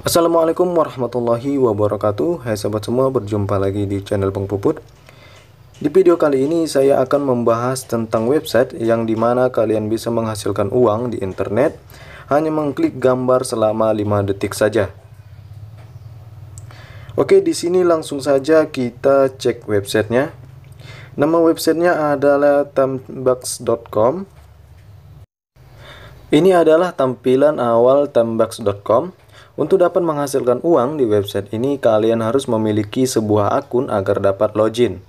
Assalamualaikum warahmatullahi wabarakatuh Hai sahabat semua berjumpa lagi di channel Bang Puput Di video kali ini saya akan membahas tentang website yang dimana kalian bisa menghasilkan uang di internet Hanya mengklik gambar selama 5 detik saja Oke di sini langsung saja kita cek websitenya Nama websitenya adalah tambaks.com Ini adalah tampilan awal tambaks.com untuk dapat menghasilkan uang di website ini, kalian harus memiliki sebuah akun agar dapat login.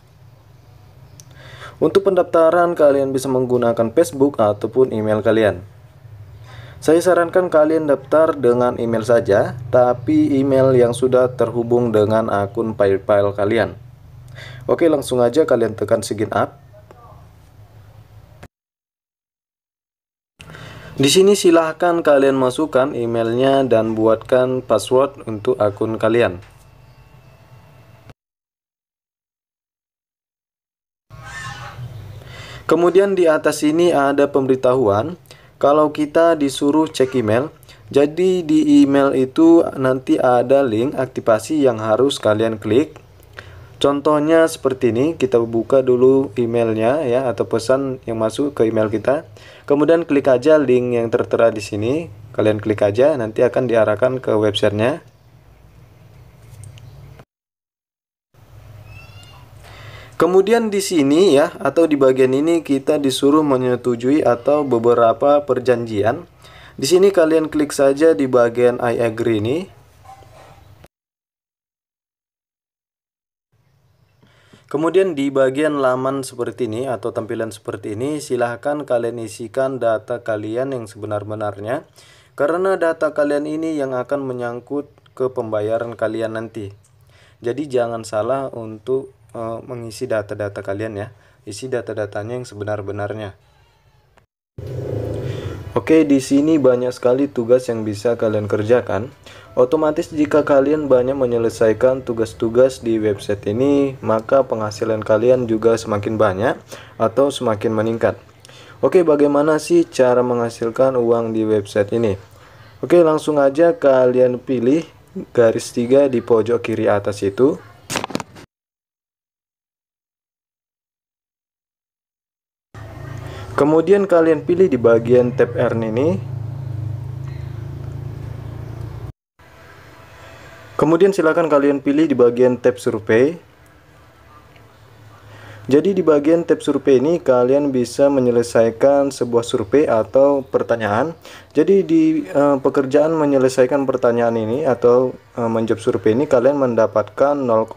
Untuk pendaftaran, kalian bisa menggunakan Facebook ataupun email kalian. Saya sarankan kalian daftar dengan email saja, tapi email yang sudah terhubung dengan akun PayPal kalian. Oke, langsung aja kalian tekan sign up. Di sini silahkan kalian masukkan emailnya dan buatkan password untuk akun kalian. Kemudian di atas ini ada pemberitahuan kalau kita disuruh cek email. Jadi di email itu nanti ada link aktivasi yang harus kalian klik Contohnya seperti ini, kita buka dulu emailnya ya atau pesan yang masuk ke email kita. Kemudian klik aja link yang tertera di sini. Kalian klik aja, nanti akan diarahkan ke websitenya. Kemudian di sini ya atau di bagian ini kita disuruh menyetujui atau beberapa perjanjian. Di sini kalian klik saja di bagian I agree ini. Kemudian di bagian laman seperti ini atau tampilan seperti ini, silahkan kalian isikan data kalian yang sebenar-benarnya. Karena data kalian ini yang akan menyangkut ke pembayaran kalian nanti. Jadi jangan salah untuk e, mengisi data-data kalian ya. Isi data-datanya yang sebenar-benarnya. Oke, di sini banyak sekali tugas yang bisa kalian kerjakan. Otomatis jika kalian banyak menyelesaikan tugas-tugas di website ini, maka penghasilan kalian juga semakin banyak atau semakin meningkat. Oke, bagaimana sih cara menghasilkan uang di website ini? Oke, langsung aja kalian pilih garis tiga di pojok kiri atas itu. Kemudian kalian pilih di bagian tab earn ini. Kemudian silakan kalian pilih di bagian tab survei. Jadi di bagian tab survei ini kalian bisa menyelesaikan sebuah survei atau pertanyaan. Jadi di e, pekerjaan menyelesaikan pertanyaan ini atau e, menjawab survei ini kalian mendapatkan 0,100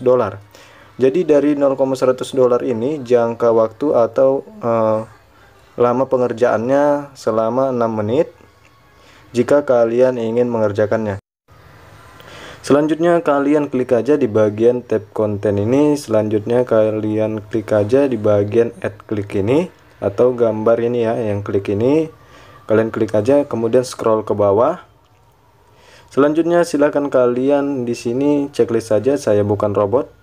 dolar. Jadi dari 0,100 dolar ini jangka waktu atau uh, lama pengerjaannya selama 6 menit jika kalian ingin mengerjakannya. Selanjutnya kalian klik aja di bagian tab konten ini, selanjutnya kalian klik aja di bagian add klik ini atau gambar ini ya yang klik ini. Kalian klik aja kemudian scroll ke bawah. Selanjutnya silahkan kalian di sini checklist saja saya bukan robot.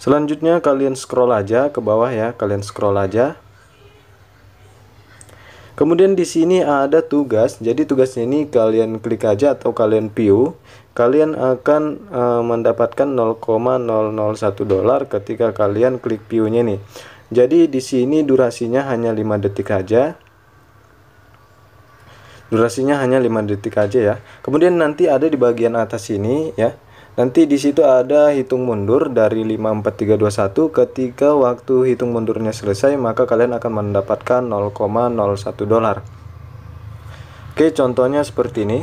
Selanjutnya kalian scroll aja ke bawah ya, kalian scroll aja. Kemudian di sini ada tugas. Jadi tugasnya ini kalian klik aja atau kalian view, kalian akan e, mendapatkan 0,001 dolar ketika kalian klik view-nya nih. Jadi di sini durasinya hanya 5 detik aja. Durasinya hanya 5 detik aja ya. Kemudian nanti ada di bagian atas ini ya Nanti di situ ada hitung mundur dari 54321 ketika waktu hitung mundurnya selesai maka kalian akan mendapatkan 0,01 dolar. Oke, contohnya seperti ini.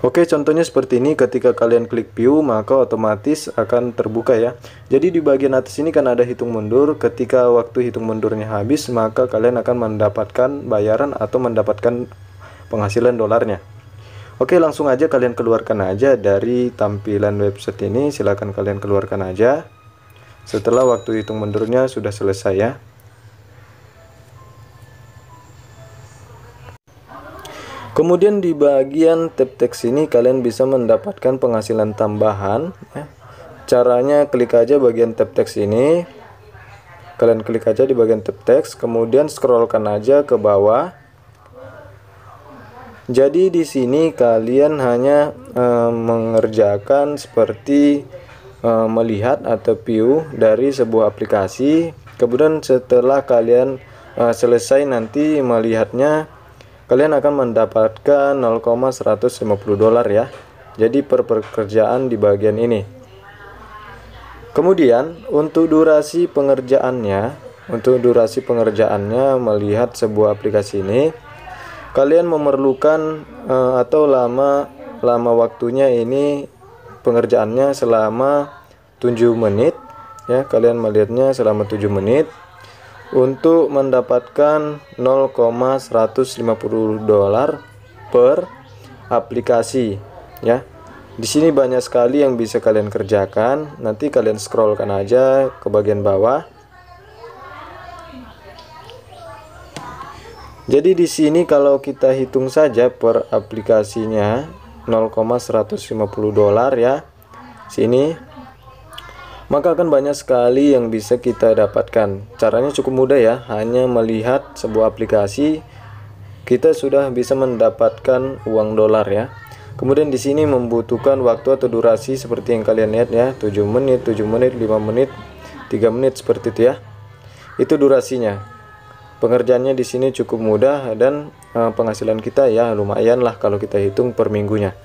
Oke, contohnya seperti ini ketika kalian klik view maka otomatis akan terbuka ya. Jadi di bagian atas ini kan ada hitung mundur, ketika waktu hitung mundurnya habis maka kalian akan mendapatkan bayaran atau mendapatkan penghasilan dolarnya. Oke langsung aja kalian keluarkan aja dari tampilan website ini silahkan kalian keluarkan aja setelah waktu hitung mundurnya sudah selesai ya kemudian di bagian tab teks ini kalian bisa mendapatkan penghasilan tambahan ya. caranya klik aja bagian tab teks ini kalian klik aja di bagian tab teks kemudian scrollkan aja ke bawah jadi di sini kalian hanya e, mengerjakan seperti e, melihat atau view dari sebuah aplikasi. Kemudian setelah kalian e, selesai nanti melihatnya, kalian akan mendapatkan 0,150 dolar ya. Jadi per pekerjaan di bagian ini. Kemudian untuk durasi pengerjaannya, untuk durasi pengerjaannya melihat sebuah aplikasi ini kalian memerlukan uh, atau lama lama waktunya ini pengerjaannya selama 7 menit ya kalian melihatnya selama 7 menit untuk mendapatkan 0,150 dolar per aplikasi ya di sini banyak sekali yang bisa kalian kerjakan nanti kalian scrollkan aja ke bagian bawah Jadi di sini kalau kita hitung saja per aplikasinya 0,150 dolar ya. Sini maka akan banyak sekali yang bisa kita dapatkan. Caranya cukup mudah ya, hanya melihat sebuah aplikasi kita sudah bisa mendapatkan uang dolar ya. Kemudian di sini membutuhkan waktu atau durasi seperti yang kalian lihat ya, 7 menit, 7 menit, 5 menit, 3 menit seperti itu ya. Itu durasinya. Pengerjaannya di sini cukup mudah dan eh, penghasilan kita ya lumayan lah kalau kita hitung per minggunya.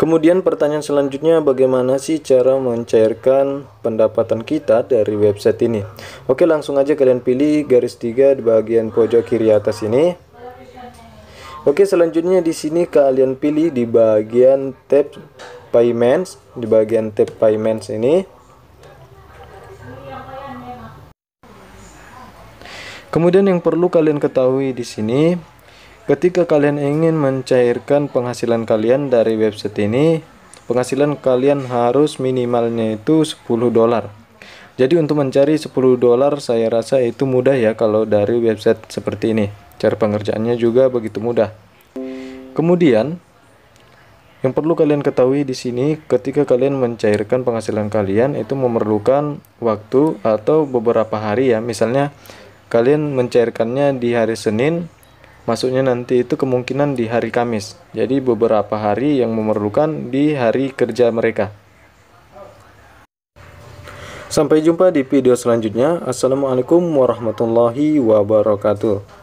Kemudian pertanyaan selanjutnya bagaimana sih cara mencairkan pendapatan kita dari website ini? Oke langsung aja kalian pilih garis 3 di bagian pojok kiri atas ini. Oke selanjutnya di sini kalian pilih di bagian tab payments, di bagian tab payments ini. Kemudian yang perlu kalian ketahui di sini, ketika kalian ingin mencairkan penghasilan kalian dari website ini, penghasilan kalian harus minimalnya itu 10 dolar. Jadi untuk mencari 10 dolar saya rasa itu mudah ya kalau dari website seperti ini. Cara pengerjaannya juga begitu mudah. Kemudian yang perlu kalian ketahui di sini, ketika kalian mencairkan penghasilan kalian itu memerlukan waktu atau beberapa hari ya. Misalnya kalian mencairkannya di hari Senin masuknya nanti itu kemungkinan di hari Kamis jadi beberapa hari yang memerlukan di hari kerja mereka sampai jumpa di video selanjutnya assalamualaikum warahmatullahi wabarakatuh